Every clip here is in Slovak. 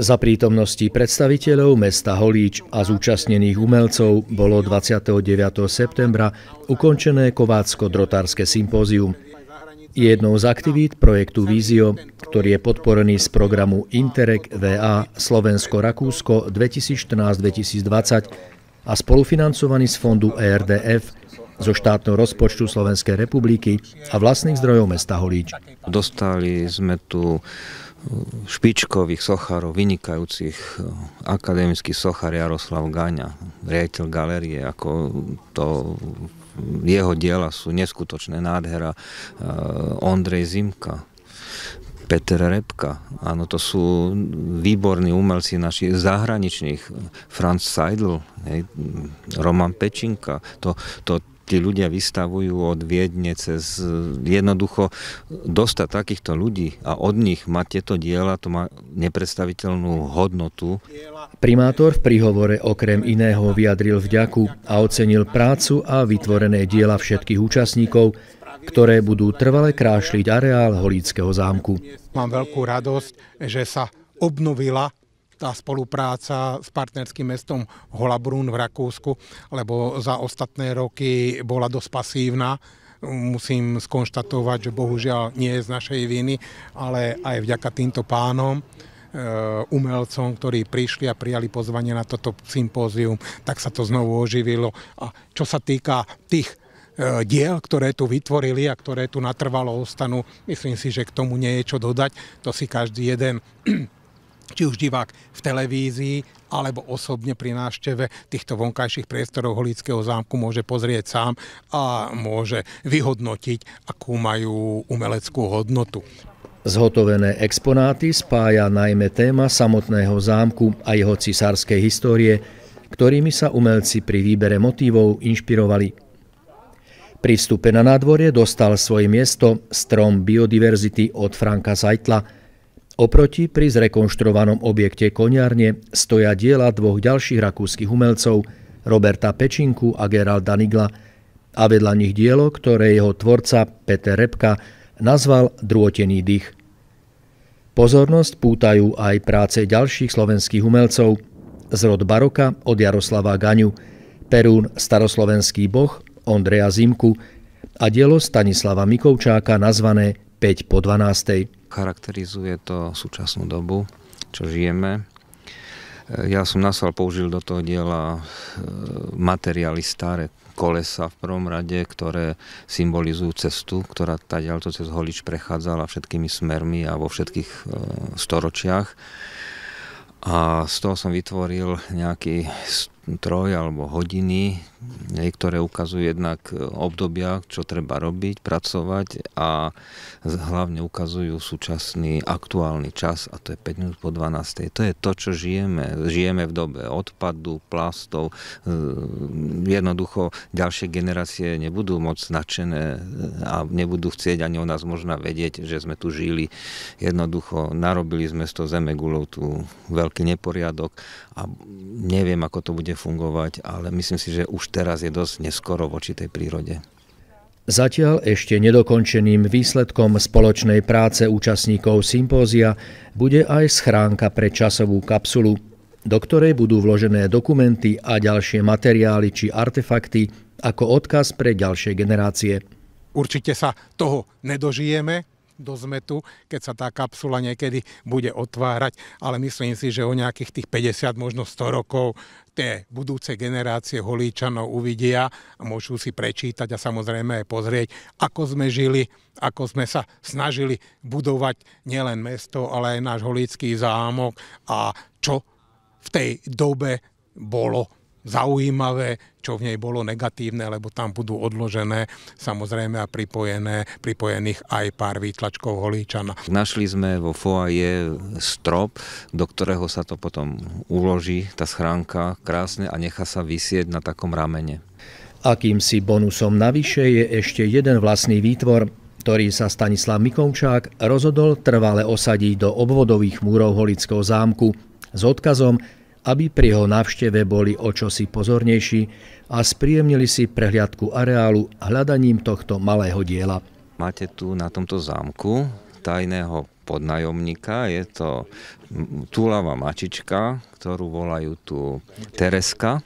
Za prítomnosti predstaviteľov mesta Holíč a zúčastnených umelcov bolo 29. septembra ukončené Kovácko-drotárske sympózium. Jednou z aktivít projektu Vízio, ktorý je podporený z programu Interreg VA Slovensko-Rakúsko 2014-2020 a spolufinancovaný z fondu ERDF zo štátneho rozpočtu Slovenskej republiky a vlastných zdrojov mesta Holíč. Dostali sme tu špičkových sochárov, vynikajúcich, e, akademický sochár Jaroslav Gáňa, riaditeľ galerie, ako to jeho diela sú neskutočné nádhera e, Ondrej Zimka, Peter Repka. Áno, to sú výborní umelci našich zahraničných. Franz Seidl, hej, Roman Pečinka. To, to, tí ľudia vystavujú od Viedne cez jednoducho dostať takýchto ľudí a od nich mať tieto diela, to má nepredstaviteľnú hodnotu. Primátor v príhovore okrem iného vyjadril vďaku a ocenil prácu a vytvorené diela všetkých účastníkov, ktoré budú trvale krášliť areál Holíckého zámku. Mám veľkú radosť, že sa obnovila tá spolupráca s partnerským mestom Holabrún v Rakúsku, lebo za ostatné roky bola dosť pasívna musím skonštatovať, že bohužiaľ nie je z našej viny, ale aj vďaka týmto pánom eh, umelcom, ktorí prišli a prijali pozvanie na toto sympózium, tak sa to znovu oživilo. A čo sa týka tých eh, diel, ktoré tu vytvorili a ktoré tu natrvalo ostanú, myslím si, že k tomu nie je čo dodať. To si každý jeden či už divák v televízii, alebo osobne pri návšteve týchto vonkajších priestorov Holického zámku môže pozrieť sám a môže vyhodnotiť, akú majú umeleckú hodnotu. Zhotovené exponáty spája najmä téma samotného zámku a jeho cisárskej histórie, ktorými sa umelci pri výbere motívov inšpirovali. Pri vstupe na nádvorie dostal svoje miesto strom biodiverzity od Franka Zajtla – Oproti pri zrekonštruovanom objekte koniarne stoja diela dvoch ďalších rakúskych umelcov, Roberta Pečinku a Geralda Nigla, a vedľa nich dielo, ktoré jeho tvorca Peter Repka nazval Drôtený dých. Pozornosť pútajú aj práce ďalších slovenských umelcov, zrod baroka od Jaroslava Gaňu, Perún staroslovenský boh Ondreja Zimku a dielo Stanislava Mikovčáka nazvané 5 po 12. Charakterizuje to súčasnú dobu, čo žijeme. E, ja som nasval použil do toho diela e, materiály staré, kolesa v prvom rade, ktoré symbolizujú cestu, ktorá ďalto cez Holič prechádzala všetkými smermi a vo všetkých e, storočiach. A z toho som vytvoril nejaký troj alebo hodiny, ktoré ukazujú jednak e, obdobia, čo treba robiť, pracovať a hlavne ukazujú súčasný aktuálny čas a to je 5 minút po 12. To je to, čo žijeme. Žijeme v dobe odpadu, plastov. E, jednoducho ďalšie generácie nebudú moc značené e, a nebudú chcieť ani o nás možno vedieť, že sme tu žili. Jednoducho narobili sme z toho zemegulov tu veľký neporiadok a neviem, ako to bude fungovať, ale myslím si, že už teraz je dosť neskoro voči tej prírode. Zatiaľ ešte nedokončeným výsledkom spoločnej práce účastníkov sympózia bude aj schránka pre časovú kapsulu, do ktorej budú vložené dokumenty a ďalšie materiály či artefakty ako odkaz pre ďalšie generácie. Určite sa toho nedožijeme, do zmetu, keď sa tá kapsula niekedy bude otvárať, ale myslím si, že o nejakých tých 50, možno 100 rokov tie budúce generácie holíčanov uvidia a môžu si prečítať a samozrejme aj pozrieť, ako sme žili, ako sme sa snažili budovať nielen mesto, ale aj náš holícký zámok a čo v tej dobe bolo zaujímavé, čo v nej bolo negatívne, lebo tam budú odložené samozrejme a pripojené, pripojených aj pár výtlačkov holíčana. Našli sme vo foaje strop, do ktorého sa to potom uloží, tá schránka krásne a nechá sa vysieť na takom ramene. Akýmsi bonusom navyše je ešte jeden vlastný výtvor, ktorý sa Stanislav Mikončák rozhodol trvale osadiť do obvodových múrov Holického zámku s odkazom, aby pri jeho návšteve boli o čosi pozornejší a spríjemnili si prehliadku areálu hľadaním tohto malého diela. Máte tu na tomto zámku tajného podnajomníka, je to túlava mačička, ktorú volajú tu Tereska.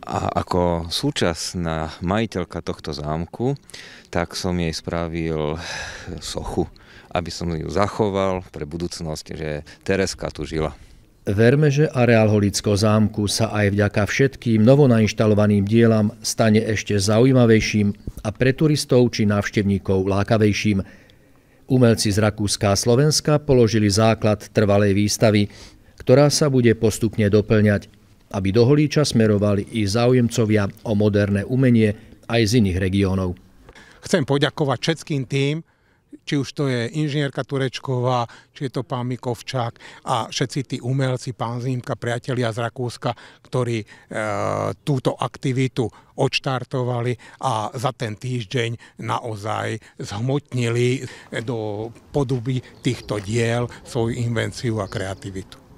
A ako súčasná majiteľka tohto zámku, tak som jej spravil sochu, aby som ju zachoval pre budúcnosť, že Tereska tu žila. Verme, že areál Holického zámku sa aj vďaka všetkým novonainštalovaným dielam stane ešte zaujímavejším a pre turistov či návštevníkov lákavejším. Umelci z Rakúska a Slovenska položili základ trvalej výstavy, ktorá sa bude postupne doplňať, aby do Holíča smerovali i záujemcovia o moderné umenie aj z iných regiónov. Chcem poďakovať všetkým tým, či už to je inžinierka Turečková, či je to pán Mikovčák a všetci tí umelci, pán Zimka, priatelia z Rakúska, ktorí e, túto aktivitu odštartovali a za ten týždeň naozaj zhmotnili do podoby týchto diel svoju invenciu a kreativitu.